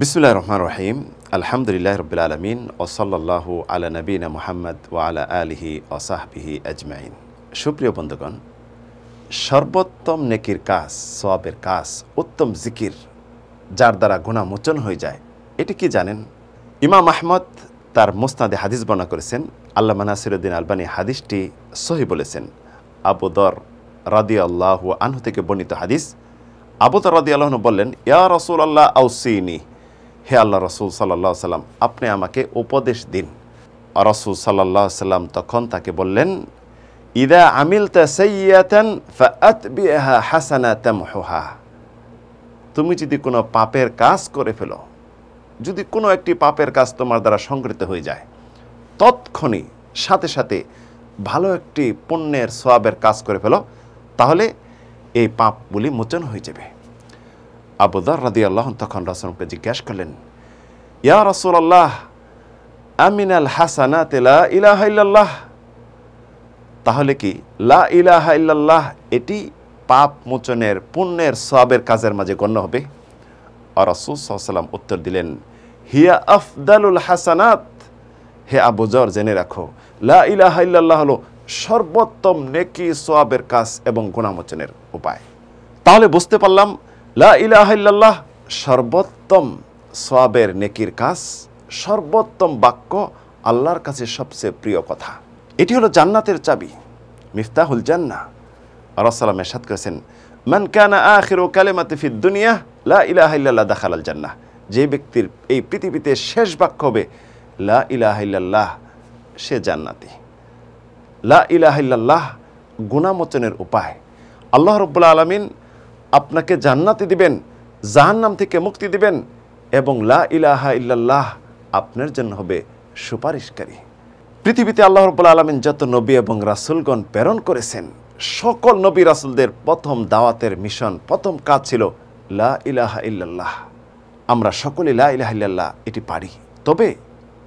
বিসমুল্লাহ রহমান রহিম আলহামদুলিল্লাহ রবিল আলমিন ওসল্লাহ আলা নবীনা মোহাম্মদ আলা আলহি ওসাহবিহি আজমাইন সুপ্রিয় বন্ধুগণ সর্বোত্তম নেকির কাজ সোয়াবের কাজ উত্তম জিকির যার দ্বারা মোচন হয়ে যায় এটি কি জানেন ইমাম আহমদ তার মুস্তাদে হাদিস বর্ণনা করেছেন আল্লাহ মানাসিরুদ্দিন আলবানী হাদিসটি সহি বলেছেন দর রাদি আল্লাহ আনহু থেকে বর্ণিত হাদিস আবুদর রাদি আল্লাহন বললেন ইয়া রসুল আল্লাহ আউসিনী হে আল্লাহ রসুল সাল্লা সাল্লাম আপনি আমাকে উপদেশ দিন রসুল সাল্লাহ সাল্লাম তখন তাকে বললেন ইদা আমিল তুমি যদি কোনো পাপের কাজ করে ফেলো যদি কোনো একটি পাপের কাজ তোমার দ্বারা সংগৃহীত হয়ে যায় তৎক্ষণি সাথে সাথে ভালো একটি পুণ্যের সোয়াবের কাজ করে ফেলো তাহলে এই পাপগুলি মোচন হয়ে যাবে আবুদার রাদি আল্লাহ তখন রাসুলকে জিজ্ঞেস করলেন ইয়া রসুল আল্লাহ আমিন আল হাসানা তেলা ইলাহা ইল্লাল্লাহ তাহলে কি লা ইলাহা ইল্লাল্লাহ এটি পাপ মোচনের পুণ্যের সবের কাজের মাঝে গণ্য হবে আর রসুল সাল্লাম উত্তর দিলেন হিয়া আফদালুল হাসানাত হে আবুজর জেনে রাখো লা ইলাহা ইল্লাল্লাহ হলো সর্বোত্তম নেকি সোয়াবের কাজ এবং গুণামোচনের উপায় তাহলে বুঝতে পারলাম লা সর্বোত্তম সবের নেকির কাজ সর্বোত্তম বাক্য আল্লাহর কাছে সবচেয়ে প্রিয় কথা এটি হলো জান্নাতের চাবি মিফতাহুল জান্না রসালাম এসাদ করেছেন মান কানা আখের ও কালেমাতে ফিদ দুনিয়া লা ইলাহাইল্লাহ দাখালাল জান্না যে ব্যক্তির এই পৃথিবীতে শেষ বাক্য হবে লা ইলাহাল্লাহ সে জান্নাতি লা ইলাহাল্লাহ গুণামোচনের উপায় আল্লাহ রব্বুল আলমিন আপনাকে জান্নাতি দিবেন জাহান্নাম থেকে মুক্তি দিবেন এবং লা ইলাহা ইল্লাল্লাহ আপনার জন্য হবে সুপারিশকারী পৃথিবীতে আল্লাহ রব্বুল আলমিন যত নবী এবং রাসুলগণ প্রেরণ করেছেন সকল নবী রাসুলদের প্রথম দাওয়াতের মিশন প্রথম কাজ ছিল লা ইলাহা ইল্লাল্লাহ আমরা সকলে লা ইলাহা ইল্লাল্লাহ এটি পারি তবে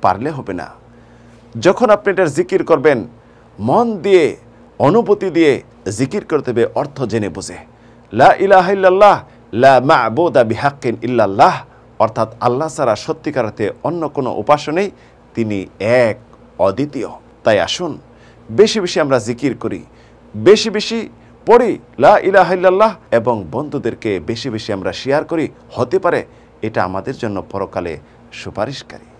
পারলে হবে না যখন আপনি এটার জিকির করবেন মন দিয়ে অনুভূতি দিয়ে জিকির করতে হবে অর্থ জেনে বুঝে লা ইলাহ ইল্লাল্লাহ লা মাহবুদা বিহাক্কিন ইল্লাল্লাহ অর্থাৎ আল্লাহ ছাড়া সত্যিকারতে অন্য কোনো উপাসনেই তিনি এক অদ্বিতীয় তাই আসুন বেশি বেশি আমরা জিকির করি বেশি বেশি পড়ি লা ইলাহ ইল্লাল্লাহ এবং বন্ধুদেরকে বেশি বেশি আমরা শেয়ার করি হতে পারে এটা আমাদের জন্য পরকালে সুপারিশকারী